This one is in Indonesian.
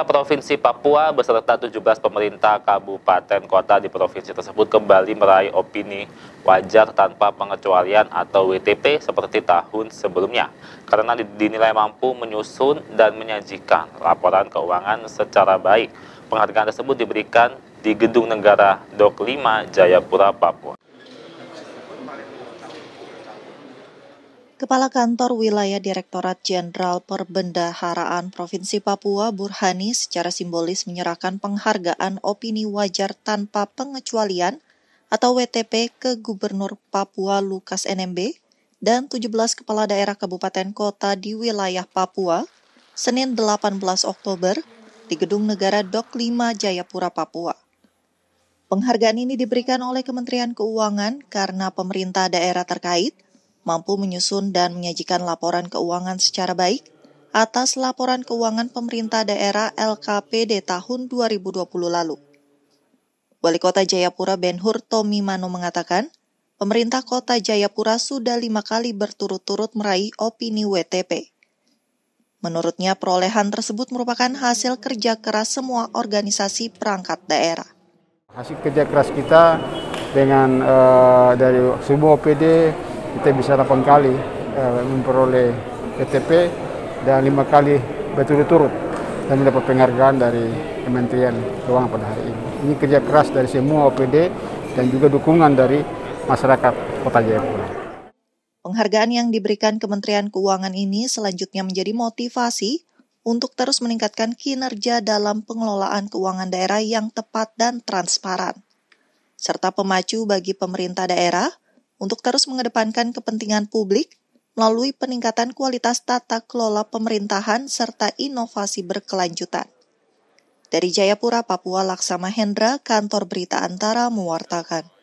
pemerintah Provinsi Papua beserta 17 pemerintah kabupaten kota di provinsi tersebut kembali meraih opini wajar tanpa pengecualian atau WTP seperti tahun sebelumnya karena dinilai mampu menyusun dan menyajikan laporan keuangan secara baik. Penghargaan tersebut diberikan di Gedung Negara Dok 5 Jayapura, Papua. Kepala Kantor Wilayah Direktorat Jenderal Perbendaharaan Provinsi Papua Burhani secara simbolis menyerahkan penghargaan opini wajar tanpa pengecualian atau WTP ke Gubernur Papua Lukas NMB dan 17 kepala daerah kabupaten kota di wilayah Papua Senin 18 Oktober di Gedung Negara Dok 5 Jayapura, Papua. Penghargaan ini diberikan oleh Kementerian Keuangan karena pemerintah daerah terkait – mampu menyusun dan menyajikan laporan keuangan secara baik atas laporan keuangan pemerintah daerah LKPD tahun 2020 lalu. Wali Kota Jayapura Ben Hur Tommy Mano mengatakan, pemerintah kota Jayapura sudah lima kali berturut-turut meraih opini WTP. Menurutnya, perolehan tersebut merupakan hasil kerja keras semua organisasi perangkat daerah. Hasil kerja keras kita dengan uh, dari semua OPD, kita bisa 8 kali uh, memperoleh KTP dan lima kali berturut-turut dan mendapat penghargaan dari Kementerian Keuangan pada hari ini. Ini kerja keras dari semua OPD dan juga dukungan dari masyarakat Kota Jayapura. Penghargaan yang diberikan Kementerian Keuangan ini selanjutnya menjadi motivasi untuk terus meningkatkan kinerja dalam pengelolaan keuangan daerah yang tepat dan transparan, serta pemacu bagi pemerintah daerah untuk terus mengedepankan kepentingan publik melalui peningkatan kualitas tata kelola pemerintahan serta inovasi berkelanjutan. Dari Jayapura, Papua, Laksama Hendra, Kantor Berita Antara mewartakan.